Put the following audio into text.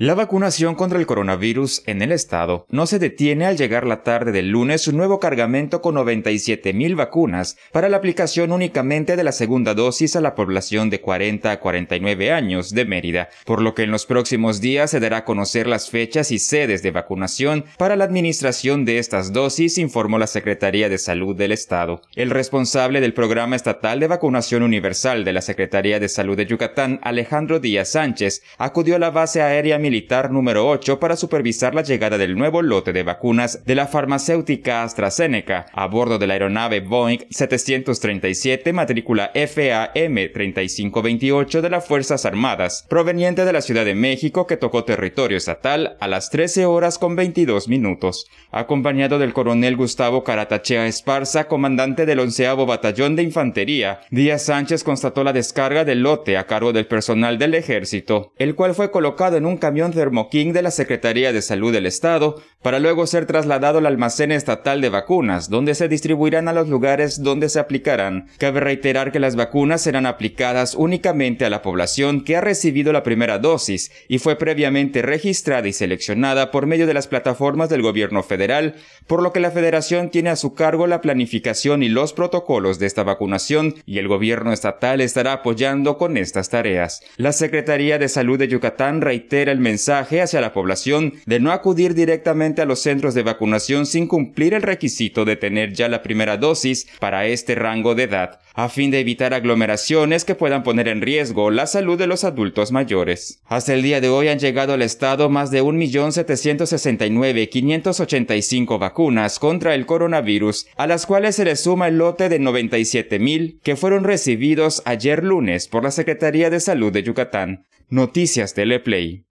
La vacunación contra el coronavirus en el estado no se detiene al llegar la tarde del lunes un nuevo cargamento con 97.000 vacunas para la aplicación únicamente de la segunda dosis a la población de 40 a 49 años de Mérida, por lo que en los próximos días se dará a conocer las fechas y sedes de vacunación para la administración de estas dosis, informó la Secretaría de Salud del estado. El responsable del Programa Estatal de Vacunación Universal de la Secretaría de Salud de Yucatán, Alejandro Díaz Sánchez, acudió a la base aérea militar número 8 para supervisar la llegada del nuevo lote de vacunas de la farmacéutica AstraZeneca a bordo de la aeronave Boeing 737 matrícula FAM 3528 de las Fuerzas Armadas, proveniente de la Ciudad de México que tocó territorio estatal a las 13 horas con 22 minutos, acompañado del coronel Gustavo Caratachea Esparza, comandante del 11 Batallón de Infantería. Díaz Sánchez constató la descarga del lote a cargo del personal del ejército, el cual fue colocado en un camión camión King de la Secretaría de Salud del Estado para luego ser trasladado al almacén estatal de vacunas, donde se distribuirán a los lugares donde se aplicarán. Cabe reiterar que las vacunas serán aplicadas únicamente a la población que ha recibido la primera dosis y fue previamente registrada y seleccionada por medio de las plataformas del gobierno federal, por lo que la federación tiene a su cargo la planificación y los protocolos de esta vacunación y el gobierno estatal estará apoyando con estas tareas. La Secretaría de Salud de Yucatán reitera el mensaje hacia la población de no acudir directamente a los centros de vacunación sin cumplir el requisito de tener ya la primera dosis para este rango de edad, a fin de evitar aglomeraciones que puedan poner en riesgo la salud de los adultos mayores. Hasta el día de hoy han llegado al estado más de 1.769.585 vacunas contra el coronavirus, a las cuales se le suma el lote de 97.000 que fueron recibidos ayer lunes por la Secretaría de Salud de Yucatán. Noticias Teleplay.